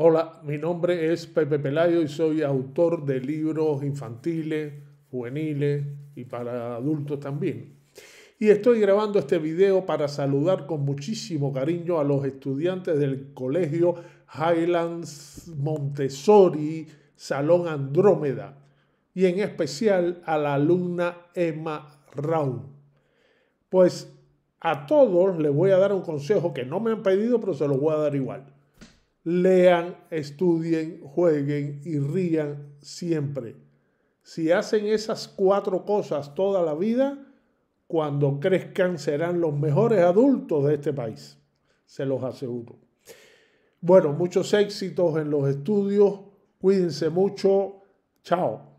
Hola, mi nombre es Pepe Pelayo y soy autor de libros infantiles, juveniles y para adultos también. Y estoy grabando este video para saludar con muchísimo cariño a los estudiantes del colegio Highlands Montessori Salón Andrómeda y en especial a la alumna Emma Raúl. Pues a todos les voy a dar un consejo que no me han pedido, pero se los voy a dar igual lean, estudien, jueguen y rían siempre. Si hacen esas cuatro cosas toda la vida, cuando crezcan serán los mejores adultos de este país, se los aseguro. Bueno, muchos éxitos en los estudios, cuídense mucho, chao.